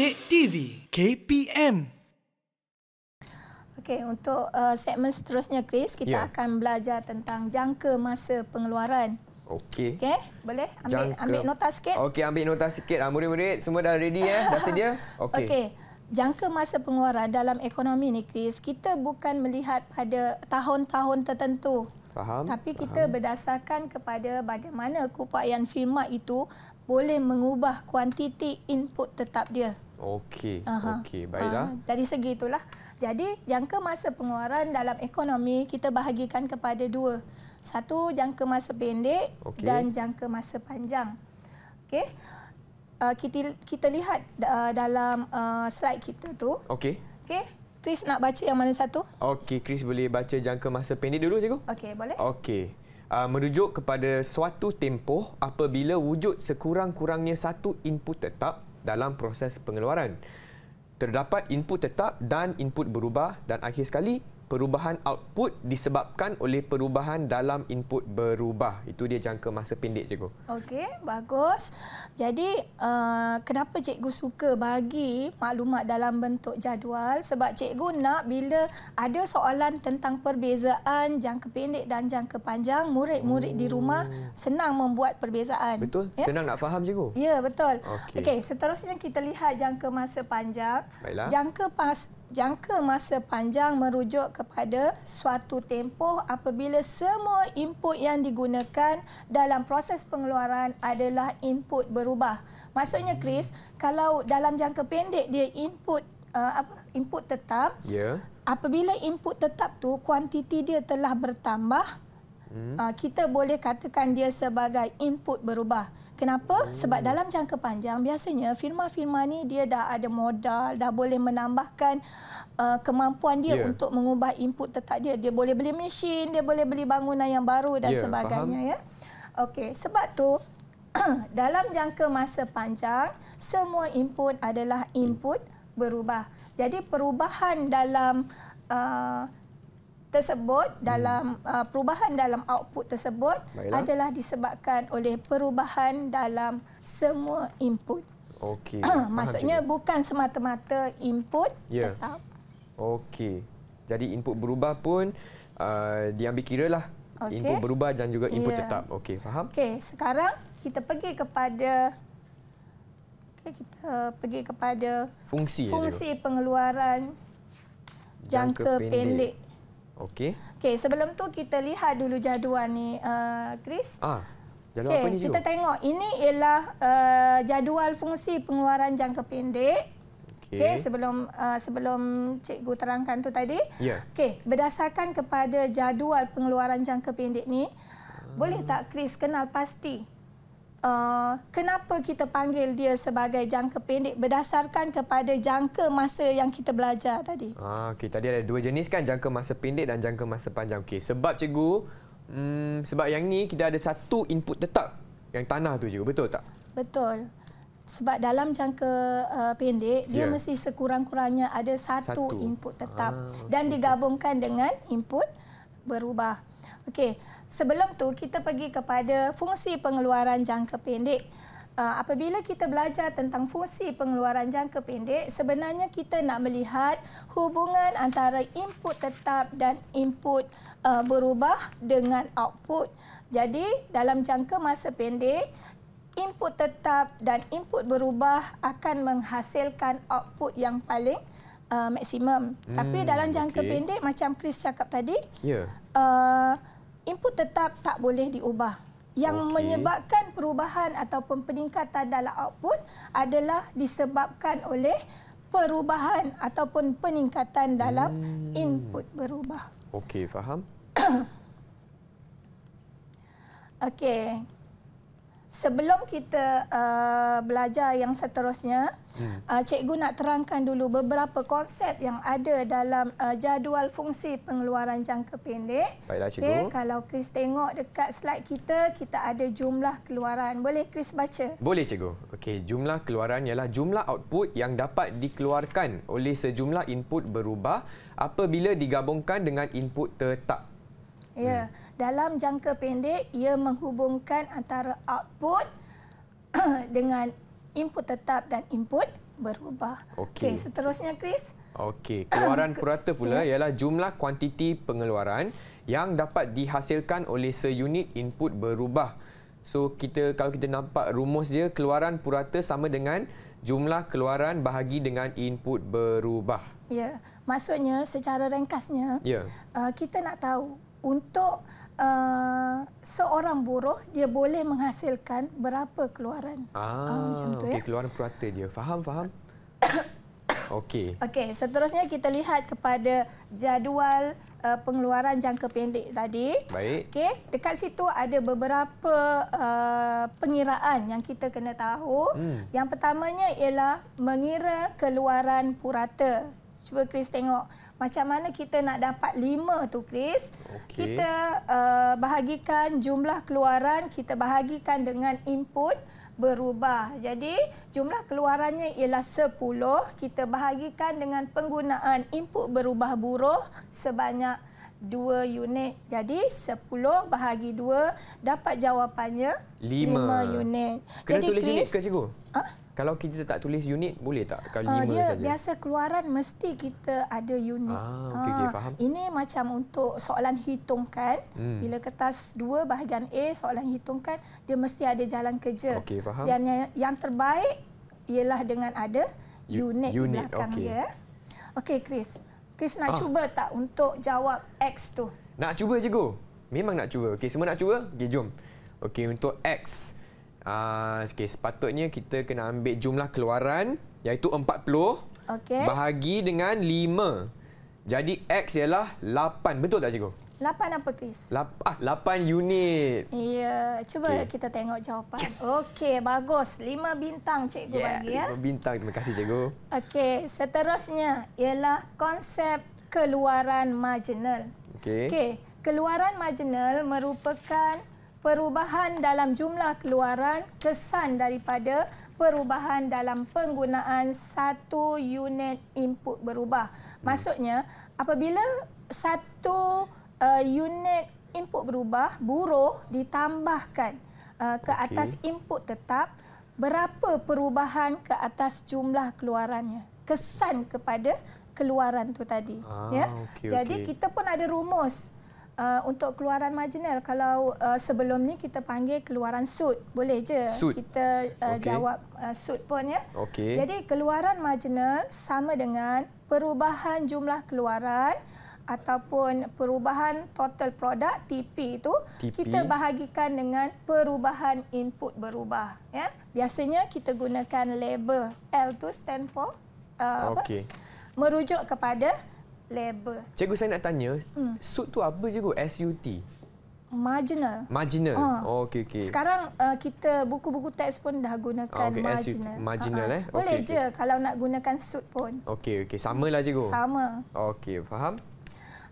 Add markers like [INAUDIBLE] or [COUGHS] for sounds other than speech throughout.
Dek TV KPM. Okey, untuk uh, segmen seterusnya Chris, kita yeah. akan belajar tentang jangka masa pengeluaran. Okey. Okey, boleh ambil jangka. ambil nota sikit? Okey, ambil nota sikit. Ah, murid-murid semua dah ready eh? Dah sedia? [LAUGHS] Okey. Okey. Jangka masa pengeluaran dalam ekonomi ni Chris, kita bukan melihat pada tahun-tahun tertentu. Faham, Tapi kita faham. berdasarkan kepada bagaimana keupayaan firma itu boleh mengubah kuantiti input tetap dia. Okey, okey, baiklah. Aha, dari segi itulah. Jadi, jangka masa pengeluaran dalam ekonomi kita bahagikan kepada dua. Satu, jangka masa pendek okay. dan jangka masa panjang. Okey. Uh, kita, kita lihat uh, dalam uh, slide kita tu. Okey. Okey. Chris nak baca yang mana satu? Okey, Chris boleh baca jangka masa pendek dulu, cikgu? Okey, boleh. Okey uh, merujuk kepada suatu tempoh apabila wujud sekurang-kurangnya satu input tetap dalam proses pengeluaran. Terdapat input tetap dan input berubah dan akhir sekali perubahan output disebabkan oleh perubahan dalam input berubah. Itu dia jangka masa pendek cikgu. Okey, bagus. Jadi, uh, kenapa cikgu suka bagi maklumat dalam bentuk jadual? Sebab cikgu nak bila ada soalan tentang perbezaan jangka pendek dan jangka panjang, murid-murid hmm. di rumah oh. senang membuat perbezaan. Betul, ya? senang nak faham cikgu. Ya, betul. Okey, okay, seterusnya kita lihat jangka masa panjang. Baiklah. Jangka jangka masa panjang merujuk kepada suatu tempoh apabila semua input yang digunakan dalam proses pengeluaran adalah input berubah. Maksudnya Chris, kalau dalam jangka pendek dia input uh, apa input tetap, yeah. apabila input tetap tu kuantiti dia telah bertambah, mm. uh, kita boleh katakan dia sebagai input berubah. Kenapa? Sebab dalam jangka panjang biasanya firma-firma ni dia dah ada modal, dah boleh menambahkan uh, kemampuan dia yeah. untuk mengubah input tetap dia. Dia boleh beli mesin, dia boleh beli bangunan yang baru dan yeah, sebagainya faham. ya. Okey, sebab tu [CLEARS THROAT] dalam jangka masa panjang semua input adalah input berubah. Jadi perubahan dalam uh, tersebut dalam uh, perubahan dalam output tersebut Baiklah. adalah disebabkan oleh perubahan dalam semua input. Okey. [CLEARS THROAT] Maksudnya juga. bukan semata-mata input yeah. tetap. Okey. Jadi input berubah pun uh, diambil kira lah. Okay. Input berubah dan juga input yeah. tetap. Okey, faham? Okey, sekarang kita pergi kepada okay, kita pergi kepada fungsi fungsi pengeluaran jangka, jangka pendek. pendek. Okey. Okey, sebelum tu kita lihat dulu jadual ni, uh, Chris. Ah. Jadual okay, apa ni? Kita juga? tengok ini ialah uh, jadual fungsi pengeluaran jangka pendek. Okey, okay, sebelum uh, sebelum cikgu terangkan tu tadi. Yeah. Okey, berdasarkan kepada jadual pengeluaran jangka pendek ni, uh. boleh tak Chris kenal pasti uh, kenapa kita panggil dia sebagai jangka pendek berdasarkan kepada jangka masa yang kita belajar tadi. Ah, okay. Tadi ada dua jenis kan, jangka masa pendek dan jangka masa panjang. Okay. Sebab cikgu, hmm, sebab yang ni kita ada satu input tetap yang tanah tu juga betul tak? Betul. Sebab dalam jangka uh, pendek, yeah. dia ya. mesti sekurang-kurangnya ada satu, satu input tetap ah, dan digabungkan dengan input berubah. Okey. Sebelum tu kita pergi kepada fungsi pengeluaran jangka pendek. Ah, apabila kita belajar tentang fungsi pengeluaran jangka pendek, sebenarnya kita nak melihat hubungan antara input tetap dan input ah, berubah dengan output. Jadi dalam jangka masa pendek, input tetap dan input berubah akan menghasilkan output yang paling uh, maksimum. Hmm, Tapi dalam jangka okay. pendek, macam Chris cakap tadi, yeah. Ya. uh, input tetap tak boleh diubah. Yang okay. menyebabkan perubahan ataupun peningkatan dalam output adalah disebabkan oleh perubahan ataupun peningkatan dalam hmm. input berubah. Okey, faham? [COUGHS] Okey sebelum kita uh, belajar yang seterusnya, hmm. uh, cikgu nak terangkan dulu beberapa konsep yang ada dalam uh, jadual fungsi pengeluaran jangka pendek. Baiklah cikgu. Okay, kalau Chris tengok dekat slide kita, kita ada jumlah keluaran. Boleh Chris baca? Boleh cikgu. Okey, jumlah keluaran ialah jumlah output yang dapat dikeluarkan oleh sejumlah input berubah apabila digabungkan dengan input tetap. Ya, hmm. dalam jangka pendek ia menghubungkan antara output [CLEARS THROAT] dengan input tetap dan input berubah. Okey, okay, seterusnya Chris. Okey, [CLEARS THROAT] keluaran purata pula ya. ialah jumlah kuantiti pengeluaran yang dapat dihasilkan oleh seunit input berubah. So kita kalau kita nampak rumus dia keluaran purata sama dengan jumlah keluaran bahagi dengan input berubah. Ya, maksudnya secara ringkasnya ya. Uh, kita nak tahu untuk uh, seorang buruh dia boleh menghasilkan berapa keluaran. Ah, uh, macam tu okay, ya. keluaran perata dia. Faham, faham. [COUGHS] Okey. Okey, seterusnya kita lihat kepada jadual uh, pengeluaran jangka pendek tadi. Baik. Okey, dekat situ ada beberapa uh, pengiraan yang kita kena tahu. Hmm. Yang pertamanya ialah mengira keluaran purata. Cuba Chris tengok macam mana kita nak dapat 5 tu Chris okay. kita uh, bahagikan jumlah keluaran kita bahagikan dengan input berubah. Jadi jumlah keluarannya ialah 10 kita bahagikan dengan penggunaan input berubah buruh sebanyak 10 dua unit. Jadi sepuluh bahagi dua dapat jawapannya lima, lima unit. Kena Jadi, tulis Chris, unit ke cikgu? Ha? Kalau kita tak tulis unit boleh tak kalau ah, lima dia saja? biasa keluaran mesti kita ada unit. Ah, okay, ha. Ah, okay, faham. Ini macam untuk soalan hitungkan. Hmm. Bila kertas dua bahagian A soalan hitungkan dia mesti ada jalan kerja. Okay, faham. Dan yang, yang terbaik ialah dengan ada unit, unit di belakang okay. ya. Okey Chris, Chris nak ah. cuba tak untuk jawab X tu? Nak cuba go. Memang nak cuba. Okey, semua nak cuba? Okey, jom. Okey, untuk X. Uh, ah, okay, sepatutnya kita kena ambil jumlah keluaran iaitu 40 okay. bahagi dengan 5. Jadi X ialah 8. Betul tak cikgu? Lapan apa, Chris? Lap ah, lapan unit. Ya, cuba okay. kita tengok jawapan. Yes. Okey, bagus. Lima bintang cikgu yeah, bagi. Ya, lima bintang. Terima kasih cikgu. Okey, seterusnya ialah konsep keluaran marginal. Okey. Okay. Keluaran marginal merupakan perubahan dalam jumlah keluaran kesan daripada perubahan dalam penggunaan satu unit input berubah. Hmm. Maksudnya, apabila satu uh, unit input berubah, buruh ditambahkan uh, ke atas okay. input tetap, berapa perubahan ke atas jumlah keluarannya? Kesan kepada keluaran tu tadi. Ah, ya? okay, Jadi okay. kita pun ada rumus. Uh, untuk keluaran marginal kalau uh, sebelum ni kita panggil keluaran sud boleh je suit. kita uh, okay. jawab uh, sud pun ya okay. jadi keluaran marginal sama dengan perubahan jumlah keluaran ataupun perubahan total produk TP itu TP. kita bahagikan dengan perubahan input berubah ya biasanya kita gunakan label L tu stand for uh, okay. merujuk kepada label cikgu saya nak tanya hmm. sut tu apa je cikgu SUT marginal marginal uh. oh, okey okey sekarang uh, kita buku-buku teks pun dah gunakan oh, ah, okay. marginal SUT. marginal uh-huh. eh okay, boleh okay. je kalau nak gunakan sut pun okey okey samalah cikgu sama okey faham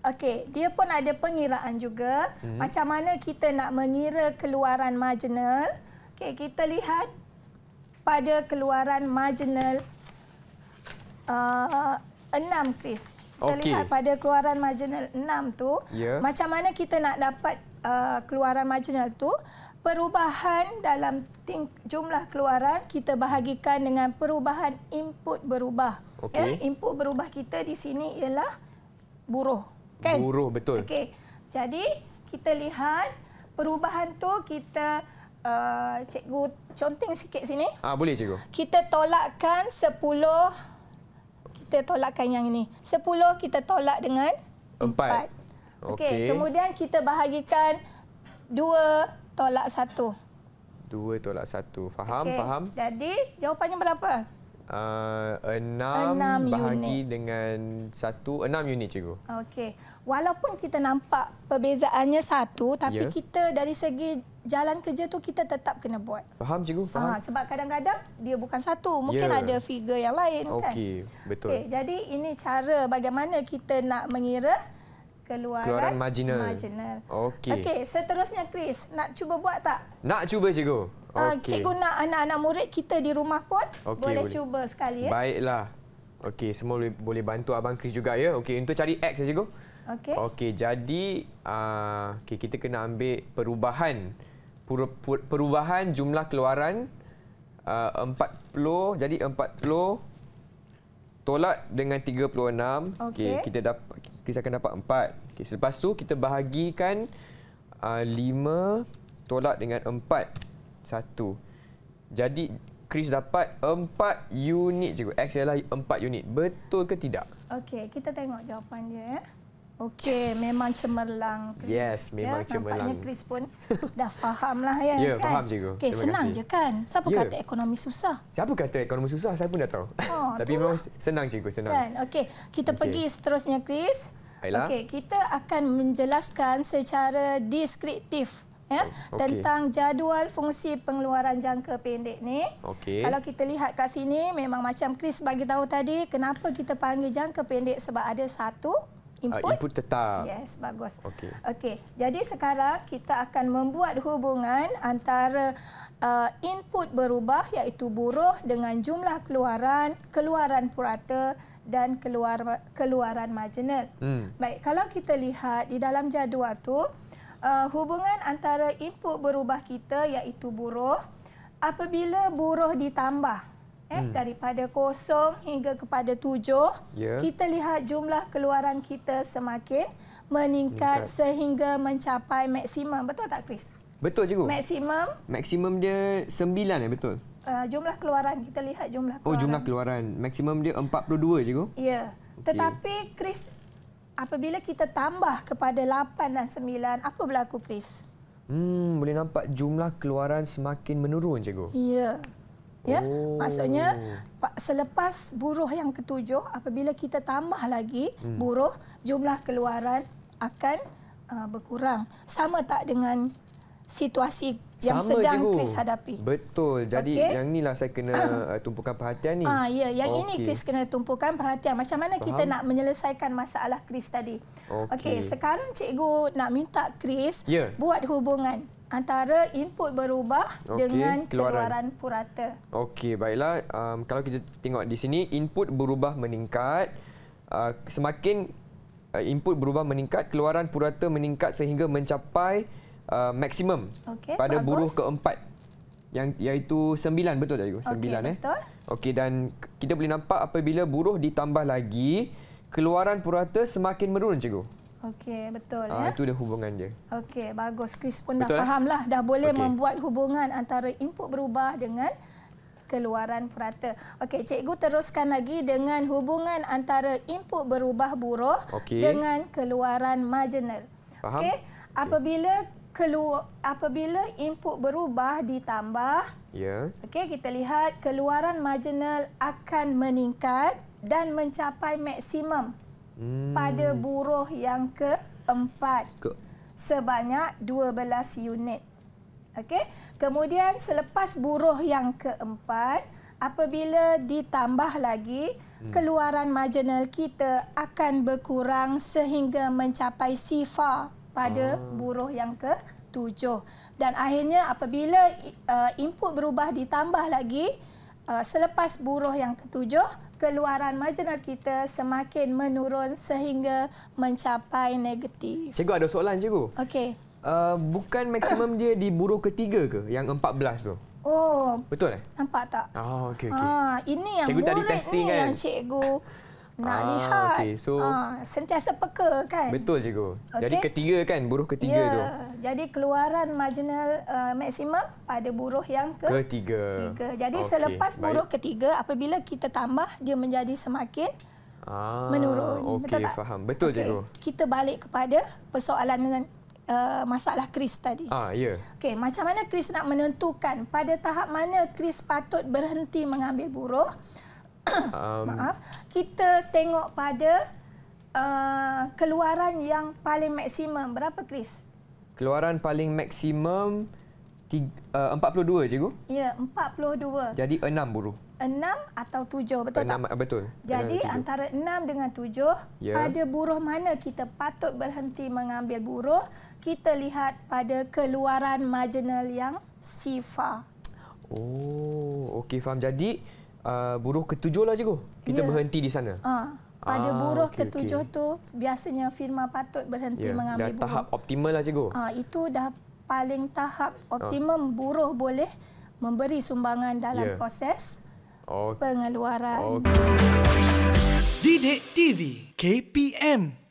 Okey, dia pun ada pengiraan juga. Hmm. Macam mana kita nak mengira keluaran marginal. Okey, kita lihat pada keluaran marginal uh, enam, uh, Chris. Kita okay. lihat pada keluaran marginal enam tu. Yeah. Macam mana kita nak dapat uh, keluaran marginal tu. Perubahan dalam jumlah keluaran kita bahagikan dengan perubahan input berubah. Ya, okay. Yeah, input berubah kita di sini ialah buruh kan? Buruh betul. Okey. Jadi kita lihat perubahan tu kita uh, cikgu conteng sikit sini. Ah boleh cikgu. Kita tolakkan 10 kita tolakkan yang ini. 10 kita tolak dengan 4. 4. Okey. Okay. Kemudian kita bahagikan 2 tolak 1. 2 tolak 1. Faham, okay. faham. Jadi, jawapannya berapa? Uh, 6, 6 bahagi unit. dengan 1. 6 unit, cikgu. Okey walaupun kita nampak perbezaannya satu tapi yeah. kita dari segi jalan kerja tu kita tetap kena buat. Faham cikgu? Ah, Faham. Ha, sebab kadang-kadang dia bukan satu, mungkin yeah. ada figure yang lain okay. kan. Okey, betul. Okay, jadi ini cara bagaimana kita nak mengira keluaran, keluaran marginal. marginal. Okey. Okey, seterusnya Chris, nak cuba buat tak? Nak cuba cikgu. Ah, okay. Cikgu nak anak-anak murid kita di rumah pun okay, boleh, boleh cuba sekali ya. Baiklah. Okey, semua boleh, boleh bantu abang Chris juga ya. Okey, untuk cari X saja ya, cikgu. Okey. Okey, jadi uh, ah, okay, kita kena ambil perubahan per, per, perubahan jumlah keluaran ah, uh, 40 jadi 40 tolak dengan 36. Okey, okay, kita dapat kita akan dapat 4. Okey, selepas tu kita bahagikan uh, ah, 5 tolak dengan 4 1. Jadi Chris dapat 4 unit je. X ialah 4 unit. Betul ke tidak? Okey, kita tengok jawapan dia ya. Okey, yes. memang cemerlang Chris. Yes, ya, memang ya, cemerlang. Nampaknya Chris pun dah faham lah. Ya, [LAUGHS] yeah, kan? faham cikgu. Okey, senang kasih. je kan? Siapa yeah. kata ekonomi susah? Siapa kata ekonomi susah? Saya pun dah tahu. Oh, [LAUGHS] Tapi memang lah. senang cikgu, senang. Kan? Okey, kita okay. pergi seterusnya Chris. Baiklah. Okey, kita akan menjelaskan secara deskriptif ya okay. tentang jadual fungsi pengeluaran jangka pendek ni. Okay. Kalau kita lihat kat sini memang macam Chris bagi tahu tadi kenapa kita panggil jangka pendek sebab ada satu Uh, input, uh, input tetap. Yes, bagus. Okey. Okey. Jadi sekarang kita akan membuat hubungan antara uh, input berubah iaitu buruh dengan jumlah keluaran, keluaran purata dan keluar, keluaran marginal. Hmm. Baik, kalau kita lihat di dalam jadual tu, uh, hubungan antara input berubah kita iaitu buruh apabila buruh ditambah eh hmm. daripada kosong hingga kepada tujuh yeah. kita lihat jumlah keluaran kita semakin meningkat, meningkat. sehingga mencapai maksimum betul tak Chris betul cikgu maksimum maksimum dia sembilan eh betul uh, jumlah keluaran kita lihat jumlah keluaran. oh jumlah keluaran maksimum dia empat puluh dua cikgu ya yeah. okay. tetapi Chris apabila kita tambah kepada lapan dan sembilan apa berlaku Chris hmm boleh nampak jumlah keluaran semakin menurun cikgu ya yeah ya oh. maksudnya selepas buruh yang ketujuh apabila kita tambah lagi hmm. buruh jumlah keluaran akan uh, berkurang sama tak dengan situasi yang Sama sedang cikgu. Chris hadapi. Betul. Jadi okay. yang inilah saya kena ah. uh, tumpukan perhatian ni. Ah ya, yang okay. ini Chris kena tumpukan perhatian. Macam mana Faham. kita nak menyelesaikan masalah Chris tadi? Okey, okay, sekarang cikgu nak minta Chris yeah. buat hubungan antara input berubah okay. dengan keluaran, keluaran purata. Okey, baiklah. Um, kalau kita tengok di sini, input berubah meningkat. Uh, semakin uh, input berubah meningkat, keluaran purata meningkat sehingga mencapai uh, maksimum okay, pada bagus. buruh keempat. Yang, iaitu sembilan, betul tak cikgu? Sembilan, okay, eh? Okey, dan kita boleh nampak apabila buruh ditambah lagi, keluaran purata semakin menurun, cikgu. Okey, betul. Uh, ya? Itu dia hubungan dia. Okey, bagus. Chris pun betul dah eh? faham lah. Dah boleh okay. membuat hubungan antara input berubah dengan keluaran purata. Okey, cikgu teruskan lagi dengan hubungan antara input berubah buruh okay. dengan keluaran marginal. Faham? Okey, apabila keluar apabila input berubah ditambah ya okey kita lihat keluaran marginal akan meningkat dan mencapai maksimum hmm. pada buruh yang keempat Ke. sebanyak 12 unit. Okey. Kemudian selepas buruh yang keempat, apabila ditambah lagi, hmm. keluaran marginal kita akan berkurang sehingga mencapai sifar pada ah. buruh yang ke tujuh Dan akhirnya apabila uh, input berubah ditambah lagi, Uh, selepas buruh yang ketujuh, keluaran marginal kita semakin menurun sehingga mencapai negatif. Cikgu ada soalan cikgu. Okey. Uh, bukan maksimum dia di buruh ketiga ke yang 14 tu? Oh. Betul eh? Nampak tak? Oh, okey okey. Ha, ini yang cikgu tadi testing ini kan. Yang cikgu [LAUGHS] nak ah, lihat. Okay. So, ha, sentiasa peka kan. Betul cikgu. Okay. Jadi ketiga kan, buruh ketiga ya. tu. Jadi keluaran marginal uh, maksimum pada buruh yang ke ketiga. Tiga. Jadi okay. selepas buruh Baik. ketiga, apabila kita tambah, dia menjadi semakin ah, menurun. Okay, Betul tak? Faham. Betul okay. cikgu. Kita balik kepada persoalan Uh, masalah Chris tadi. Ah, ya. Yeah. Okey, macam mana Chris nak menentukan pada tahap mana Chris patut berhenti mengambil buruh? um, maaf kita tengok pada uh, keluaran yang paling maksimum berapa Chris? Keluaran paling maksimum uh, 42 cikgu. Ya, 42. Jadi 6 buruh. 6 atau 7 betul enam, tak? betul. Jadi enam, antara 6 dengan 7 ya. ada buruh mana kita patut berhenti mengambil buruh? Kita lihat pada keluaran marginal yang sifar. Oh, okey faham. Jadi uh, buruh ketujuh lah cikgu. Kita ya. berhenti di sana. Ha. Pada ah, buruh okay, ketujuh okay. tu biasanya firma patut berhenti ya. mengambil dah buruh. Dah tahap optimal lah cikgu. Ha, itu dah paling tahap ah. optimum ha. buruh boleh memberi sumbangan dalam ya. proses okay. pengeluaran. Okay. Didik TV KPM